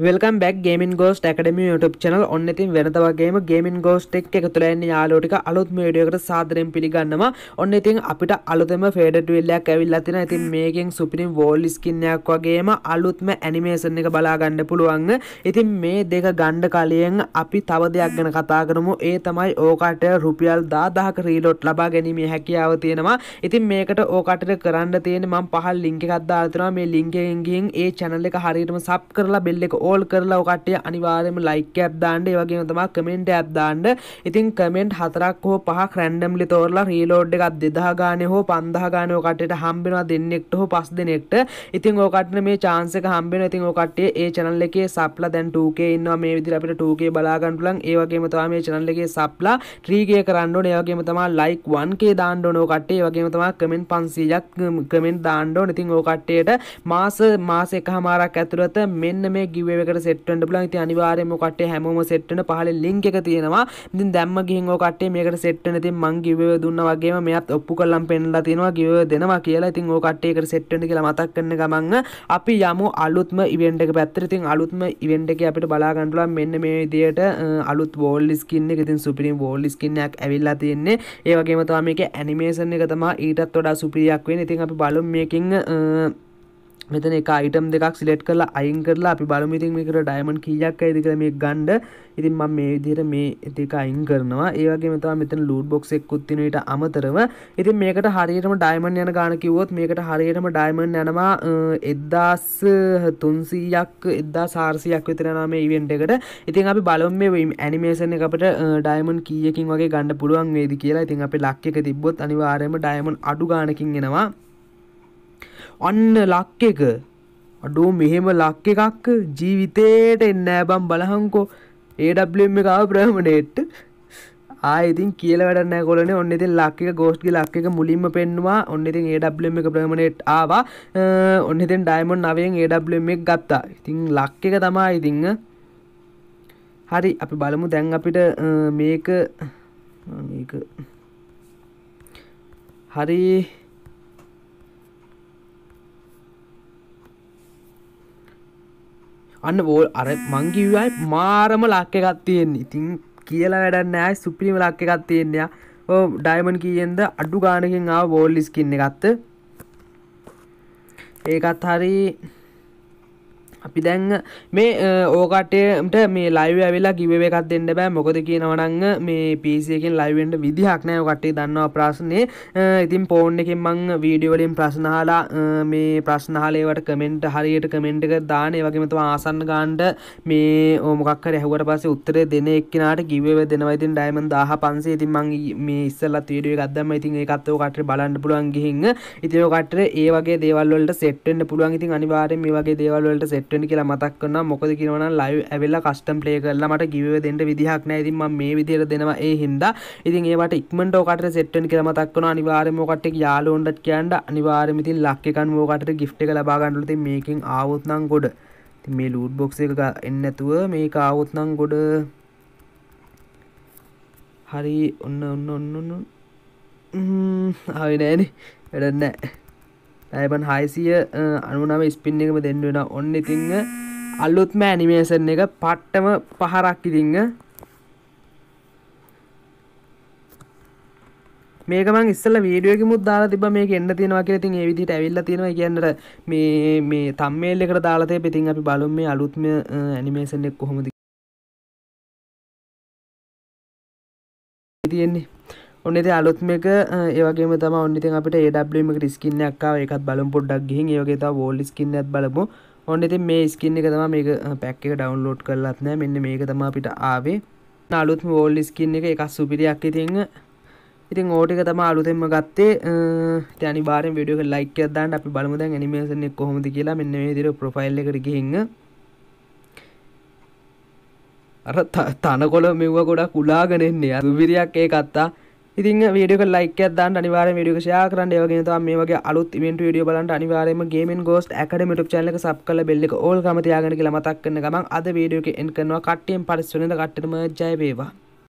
Welcome back gaming ghost academy YouTube channel ඔන්න ඉතින් වෙනත වගේම ගේමින් ගෝස්ට එක් එක තුළන්නේ යාලෝටික අලුත් මීඩියකට සාදරයෙන් පිළිගන්නවා ඔන්න ඉතින් අපිට අලුතම ෆේඩට විල්ලයක් ඇවිල්ලා තින ඉතින් මේකෙන් සුපිරිම් වෝල් ස්කින්නයක් වගේම අලුත්ම ඇනිමේෂන් එක බලාගන්න පුළුවන් ඉතින් මේ දෙක ගණ්ඩ කලියෙන් අපි තව දෙයක් ගැන කතා කරමු ඒ තමයි ඕකට රුපියල් දාදාහක රීලෝට් ලබා ගැනීමේ හැකියාව තියෙනවා ඉතින් මේකට ඕකටට කරන්න තියෙන මම පහල් ලිංක එකක් දාලා තිනවා මේ ලින්ක් එකෙන් ගිහින් ඒ channel එක හරියටම සබ් කරලා බෙල් එක ඕල් කරලා ඔකටේ අනිවාර්යම ලයික් ඇප් දාන්න ඒ වගේම තමා කමෙන්ට් ඇප් දාන්න ඉතින් කමෙන්ට් හතරක් හෝ පහක් රැන්ඩම්ලි තෝරලා රීලෝඩ් එකක් 2000 ගානේ හෝ 5000 ගානේ ඔකටට හම්බෙනවා දෙන්නෙක්ට හෝ පස් දෙනෙක්ට ඉතින් ඔකට මේ chance එක හම්බෙනවා ඉතින් ඔකටේ ඒ channel එකේ සප්ලා දැන් 2k ඉන්නවා මේ විදිහට අපිට 2k බලා ගන්න පුළුවන් ඒ වගේම තමා මේ channel එකේ සප්ලා 3k කරන්න ඕනේ ඒ වගේම තමා ලයික් 1k දාන්න ඕනේ ඔකටේ ඒ වගේම තමා කමෙන්ට් 500ක් කමෙන්ට් දාන්න ඕනේ ඉතින් ඔකටේට මාස මාස එකමාරක් ඇතුළත මෙන්න මේ ගිව මේකට සෙට්වෙන්ට පුලන් ඉතින් අනිවාර්යයෙන්ම කට්ටිය හැමෝම සෙට් වෙන පහළ ලින්ක් එක තියෙනවා. ඉතින් දැම්ම ගිහින් ඔය කට්ටිය මේකට සෙට් වෙන ඉතින් මං giveaway දුන්නා වගේම මෙයත් ඔප්පු කරලම් පෙන්නලා තියෙනවා giveaway දෙනවා කියලා. ඉතින් ඔය කට්ටිය එකට සෙට් වෙන්න කියලා මතක් කරන ගමන් අපි යමු අලුත්ම ඉවෙන්ට් එක පැත්තට. ඉතින් අලුත්ම ඉවෙන්ට් එකේ අපිට බලා ගන්න පුළුවන් මෙන්න මේ විදියට අලුත් වෝල් ස්කින් එක ඉතින් සුපිරිම වෝල් ස්කින් එකක් ඇවිල්ලා තියෙන්නේ. ඒ වගේම තමයි මේකේ ඇනිමේෂන් එක තමයි ඊටත් වඩා සුපිරියක් වෙන්නේ. ඉතින් අපි බලමු මේකෙන් මෙතන එක අයිටම් දෙකක් සිලෙට් කරලා අයින් කරලා අපි බලමු ඉතින් මේකට ඩයමන්ඩ් කීයක් ඇයිද කියලා මේක ගන්න. ඉතින් මම මේ විදිහට මේ දෙක අයින් කරනවා. ඒ වගේම තමයි මෙතන ලූට් බොක්ස් එකකුත් තියෙන ඊට අමතරව. ඉතින් මේකට හරියටම ඩයමන්ඩ් යන ගාන කිව්වොත් මේකට හරියටම ඩයමන්ඩ් යනවා 1300ක් 1400ක් විතර යනවා මේ ඉවෙන්ට් එකට. ඉතින් අපි බලමු මේ ඇනිමේෂන් එක අපිට ඩයමන්ඩ් කීයකින් වගේ ගන්න පුළුවන් වේද කියලා. ඉතින් අපි ලක් එක තිබ්බොත් අනිවාර්යයෙන්ම ඩයමන්ඩ් අඩු ගානකින් එනවා. අන්න ලක් එක අඩෝ මෙහෙම ලක් එකක් ජීවිතයට එන්න බම් බලහංකෝ ඒඩම් එක ප්‍රහමණේට් ආයතින් කියල වැඩන්න කොලන ඔන්න ඉතින් ලක්ක ගෝස්්ගේ ලක්ක එක මුලින්ම පෙන්වා ඔන්න ඉතින් ඒඩම් එක ප්‍රහමණේට් ආවා ඔන්න ඉතින් ඩයිමොන් නවයෙන් ඒඩම් එක ගත්තා ඉතින් ලක් එක තමා ඉතිංහ හරි අපි බලමු දැන් අපිට මේක හරි අන්න බෝල් අර මංගිවයි මාරම ලක්ක එකක් තියෙන්නේ ඉතින් කියලා වැඩන්න ඇයි සුපිරිම ලක්ක එකක් තියෙන්නේ ඕ ඩයිමන් කියන්ද අඩු ගානකින් ආව බෝල්ලිස්කින්න එකත්ත ඒකත් හරි අපි දැන් මේ ඕකටේට මේ ලයිව ඇවෙලා කිවේ එකක් දෙන්න බෑ මොකද කියනවනං මේ පිසියකෙන් ලයිවෙන්ට විදිහක් නෑ කටේ දන්නවා ප්‍රශ්නය ඉතින් පෝන් එකින් මං වීඩියෝලින් ප්‍රශ්නහලා මේ ප්‍රශ්නහලේවට කමෙන්ට හරියට කමෙන්ට් එක දාන වගේමතු ආසන්න ගාන්ඩ මේ ඕමොකක් රැහුවට පස උත්තරේ දෙන එක්නට කිවේ දෙනවයිතින් ඩයිමන් දාහ පන්සේ ඉතින් මං මේ ඉස්සල්ලා තීඩුව ගත්දම ඉතින් එකත්තව කට බලන්න පුළුවන් ගිහින්න ඉතිෝ කටර ඒ වගේ දේවල්වලට සෙට්ෙන්ට පුළුවන් ඉතින් අනිවාරය මේ වගේ දේවල්වලට සෙට් ටෙන් කියලා මතක් කරනවා මොකද කියනවා නම් ලයිව් ඇවිල්ලා කස්ටම් ප්ලේ කරලා මට ගිව්ව දෙන්න විදිහක් නැහැ ඉතින් මම මේ විදිහට දෙනවා ඒ හින්දා ඉතින් ඒවට ඉක්මනට ඔකට සෙට් වෙන්න කියලා මතක් කරනවා අනිවාර්යයෙන්ම ඔකට යාළුවන්ටත් කියන්න අනිවාර්යයෙන්ම ඉතින් ලක් එකක් ඔකට gift එක ලබා ගන්නලු ඉතින් මේකෙන් ආවොත් නම් ගොඩ ඉතින් මේ ලූට් බොක්ස් එක එන්නේ නැතුව මේක ආවොත් නම් ගොඩ හරි ඔන්න ඔන්න ඔන්න ඔන්න ආවේ නෑනේ වැඩ නැහැ රයිබන් හයිසිය අනුනම ස්පින් එකම දෙන්නවෙන ඔන්න ඉතිංහ අල්ලුත්ම ඇනිමේසන් එක පට්ටම පහරක් ඉතිංහ මේකම ඉස්සල වීඩියෝක මුදදාලා තිබ මේ එන්න තියෙනවා කියලා ඉතින් ඒ විදිහට ඇවිල්ලා තියෙනවා කියන්නට මේ මේ තම්මේල් එකට දාලා තියෙප ඉතින් අපි බලමු මේ අලුත්ම ඇනිමේෂන් එක කොහොමද තියෙන්නේ ඔන්න ඉතින් අලුත්ම එක ඒ වගේම තමයි ඔන්න ඉතින් අපිට AWM එකට ස්කින් එකක් ආවා ඒකත් බලමු පොඩ්ඩක් ගිහින් ඒ වගේ තව වෝල් ස්කින් එකක් බලමු ඔන්න ඉතින් මේ ස්කින් එක තමයි මේක පැක් එක ඩවුන්ලෝඩ් කරලත් නැහැ මෙන්න මේක තමයි අපිට ආවේ අලුත්ම වෝල් ස්කින් එක එකක් සුපිරියක් ඉතින් ඉතින් ඕ ටික තමයි අලුතෙන්ම ගත්තේ ඉතින් අනිවාර්යෙන් වීඩියෝ එක ලයික් එකක් දාන්න අපි බලමු දැන් ඇනිමේෂන් එක කොහොමද කියලා මෙන්න මේ විදිහට ප්‍රොෆයිල් එකට ගිහින් අර තනකොළ මෙව්ව ගොඩක් උලාගෙන එන්නේ අර සුපිරියක් ඒක අත්තා ඉතින් වීඩියෝ ලයික් දාන්න අනිවාර්යෙන් වීඩියෝ එක ෂෙයා කරන්න ඒ වගේම තමයි මේ වගේ අලුත් ඉවෙන්ට් වීඩියෝ බලන්න අනිවාර්යෙන්ම Gaming Ghost Academy YouTube channel එක සබ් කරලා බෙල් එක ඕල් කරම තියාගන්න කියලා මතක් කරන ගමන් අද වීඩියෝ එක එන්ඩ් කරනවා කට්ටියෙන් පරිස්සමෙන් ඉඳ කට්ටියටම ජය වේවා